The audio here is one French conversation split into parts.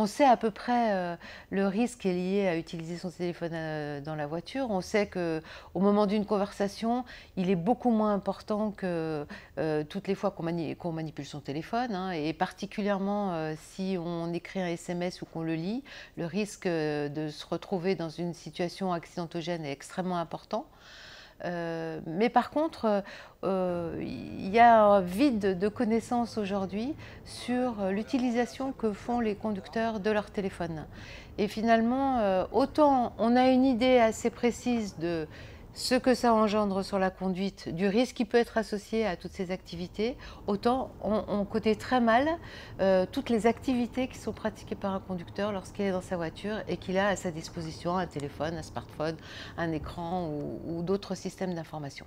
on sait à peu près euh, le risque est lié à utiliser son téléphone euh, dans la voiture. On sait qu'au moment d'une conversation, il est beaucoup moins important que euh, toutes les fois qu'on manipule son téléphone. Hein. et particulièrement si on écrit un SMS ou qu'on le lit, le risque de se retrouver dans une situation accidentogène est extrêmement important. Euh, mais par contre, euh, il y a un vide de connaissances aujourd'hui sur l'utilisation que font les conducteurs de leur téléphone. Et finalement, euh, autant on a une idée assez précise de ce que ça engendre sur la conduite, du risque qui peut être associé à toutes ces activités, autant on, on connaît très mal euh, toutes les activités qui sont pratiquées par un conducteur lorsqu'il est dans sa voiture et qu'il a à sa disposition un téléphone, un smartphone, un écran ou d'autres systèmes d'information.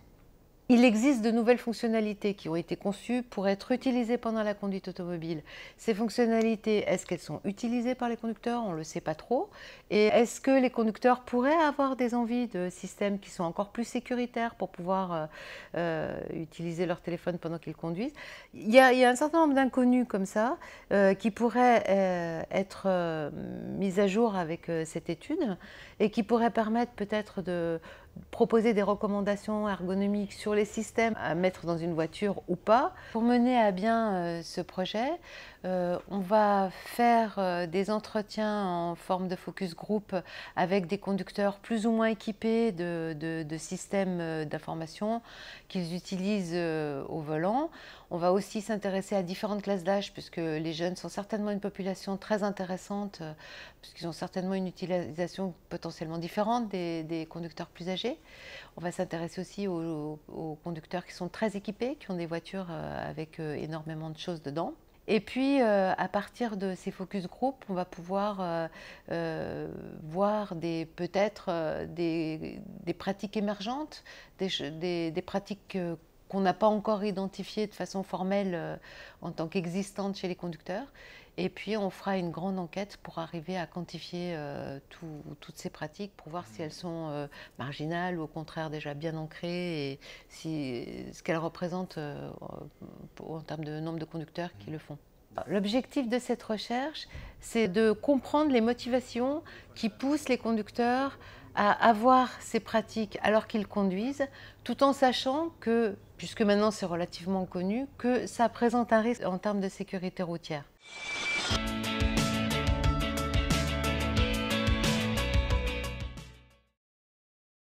Il existe de nouvelles fonctionnalités qui ont été conçues pour être utilisées pendant la conduite automobile. Ces fonctionnalités, est-ce qu'elles sont utilisées par les conducteurs On ne le sait pas trop. Et est-ce que les conducteurs pourraient avoir des envies de systèmes qui sont encore plus sécuritaires pour pouvoir euh, euh, utiliser leur téléphone pendant qu'ils conduisent il y, a, un certain nombre d'inconnus comme ça euh, qui pourraient être mis à jour avec cette étude et qui pourraient permettre peut-être de proposer des recommandations ergonomiques sur les systèmes à mettre dans une voiture ou pas. Pour mener à bien euh, ce projet, euh, on va faire euh, des entretiens en forme de focus group avec des conducteurs plus ou moins équipés de, systèmes d'information qu'ils utilisent au volant. On va aussi s'intéresser à différentes classes d'âge puisque les jeunes sont certainement une population très intéressante puisqu'ils ont certainement une utilisation potentiellement différente des conducteurs plus âgés on va s'intéresser aussi aux, conducteurs qui sont très équipés, qui ont des voitures euh, avec euh, énormément de choses dedans. Et puis, euh, à partir de ces focus group, on va pouvoir voir peut-être des, pratiques émergentes, des, des pratiques qu'on n'a pas encore identifié de façon formelle euh, en tant qu'existante chez les conducteurs. Et puis on fera une grande enquête pour arriver à quantifier euh, toutes ces pratiques pour voir si elles sont euh, marginales ou au contraire déjà bien ancrées et si, ce qu'elles représentent en termes de nombre de conducteurs qui le font. L'objectif de cette recherche, c'est de comprendre les motivations qui poussent les conducteurs à avoir ces pratiques alors qu'ils conduisent, tout en sachant que, puisque maintenant c'est relativement connu, que ça présente un risque en termes de sécurité routière.